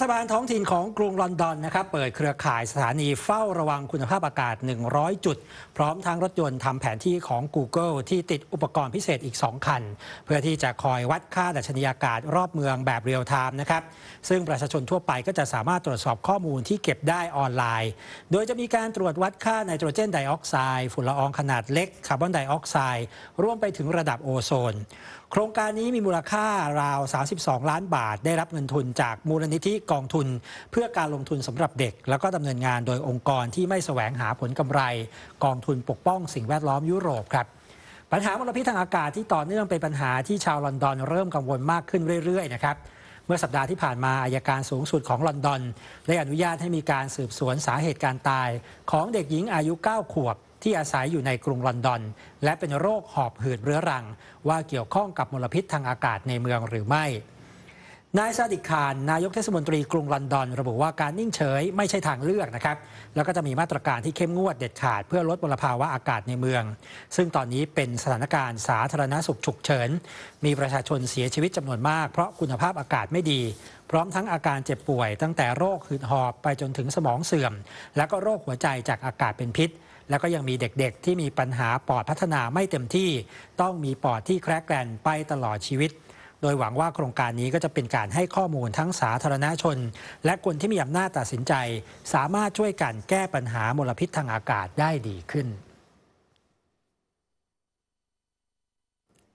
รัฐบาลท้องถิ่นของกรุงลอนดอนนะครับเปิดเครือข่ายสถานีเฝ้าระวังคุณภาพอากาศ 100 จุด พร้อมทางรถยนต์ทำแผนที่ของ Google ที่ติดอุปกรณ์พิเศษอีก 2 คัน เพื่อที่จะคอยวัดค่าดัชนีอากาศรอบเมืองแบบเรียลไทม์นะครับซึ่งประชาชนทั่วไปก็จะสามารถตรวจสอบข้อมูลที่เก็บได้ออนไลน์ โดยจะมีการตรวจวัดค่าไนโตรเจนไดออกไซด์ฝุ่นละอองขนาดเล็กคาร์บอนไดออกไซด์รวมไปถึงระดับโอโซน โครงการนี้มีมูลค่าราว 32 ล้านบาท ได้รับเงินทุนจากมูลนิธิกองทุนเพื่อการลงทุนสำหรับเด็กแล้วก็ดำเนินงานโดยองค์กรที่ไม่แสวงหาผลกำไรกองทุนปกป้องสิ่งแวดล้อมยุโรปครับปัญหามลพิษทางอากาศที่ต่อเนื่อง เป็นปัญหาที่ชาวลอนดอนเริ่มกังวลมากขึ้นเรื่อยๆนะครับเมื่อสัปดาห์ที่ผ่านมาอายการสูงสุดของลอนดอนได้อนุญาตให้มีการสืบสวนสาเหตุการตาย ของเด็กหญิงอายุ 9 ขวบที่อาศัยอยู่ในกรุงลอนดอน และเป็นโรคหอบหืดเรื้อรัง ว่าเกี่ยวข้องกับมลพิษทางอากาศในเมืองหรือไม่นายซาดิคานนายกเทศมนตรีกรุงลอนดอน ระบุว่าการนิ่งเฉยไม่ใช่ทางเลือกนะครับ แล้วก็จะมีมาตรการที่เข้มงวดเด็ดขาดเพื่อลดมลภาวะอากาศในเมือง ซึ่งตอนนี้เป็นสถานการณ์สาธารณสุขฉุกเฉิน มีประชาชนเสียชีวิตจำนวนมาก เพราะคุณภาพอากาศไม่ดี พร้อมทั้งอาการเจ็บป่วยตั้งแต่โรคหืดหอบไปจนถึงสมองเสื่อม แล้วก็โรคหัวใจจากอากาศเป็นพิษ แล้วก็ยังมีเด็กๆที่มีปัญหาปอดพัฒนาไม่เต็มที่ต้องมีปอดที่แครกแกรนไปตลอดชีวิตโดยหวังว่าโครงการนี้ก็จะเป็นการให้ข้อมูลทั้งสาธารณชน และคนที่มีอำนาจตัดสินใจ สามารถช่วยกันแก้ปัญหามลพิษทางอากาศได้ดีขึ้น